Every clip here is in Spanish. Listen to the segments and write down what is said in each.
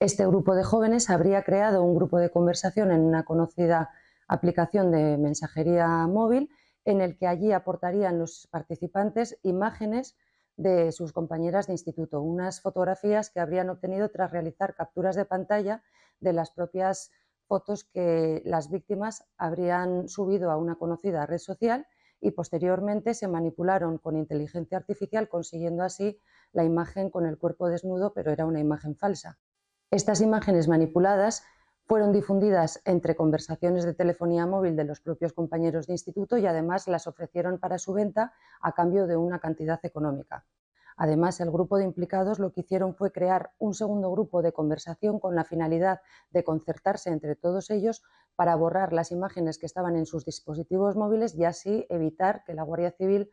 Este grupo de jóvenes habría creado un grupo de conversación en una conocida aplicación de mensajería móvil en el que allí aportarían los participantes imágenes de sus compañeras de instituto, unas fotografías que habrían obtenido tras realizar capturas de pantalla de las propias fotos que las víctimas habrían subido a una conocida red social y posteriormente se manipularon con inteligencia artificial consiguiendo así la imagen con el cuerpo desnudo, pero era una imagen falsa. Estas imágenes manipuladas fueron difundidas entre conversaciones de telefonía móvil de los propios compañeros de instituto y además las ofrecieron para su venta a cambio de una cantidad económica. Además, el grupo de implicados lo que hicieron fue crear un segundo grupo de conversación con la finalidad de concertarse entre todos ellos para borrar las imágenes que estaban en sus dispositivos móviles y así evitar que la Guardia Civil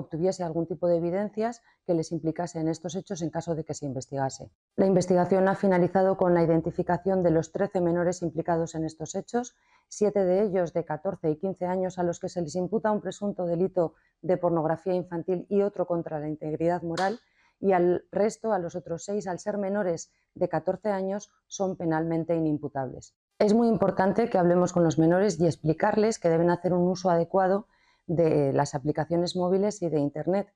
obtuviese algún tipo de evidencias que les implicase en estos hechos en caso de que se investigase. La investigación ha finalizado con la identificación de los 13 menores implicados en estos hechos, siete de ellos de 14 y 15 años a los que se les imputa un presunto delito de pornografía infantil y otro contra la integridad moral, y al resto, a los otros seis, al ser menores de 14 años, son penalmente inimputables. Es muy importante que hablemos con los menores y explicarles que deben hacer un uso adecuado de las aplicaciones móviles y de Internet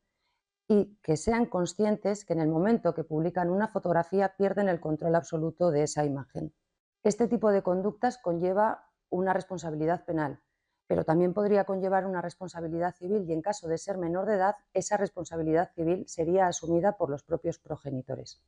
y que sean conscientes que en el momento que publican una fotografía pierden el control absoluto de esa imagen. Este tipo de conductas conlleva una responsabilidad penal, pero también podría conllevar una responsabilidad civil y en caso de ser menor de edad, esa responsabilidad civil sería asumida por los propios progenitores.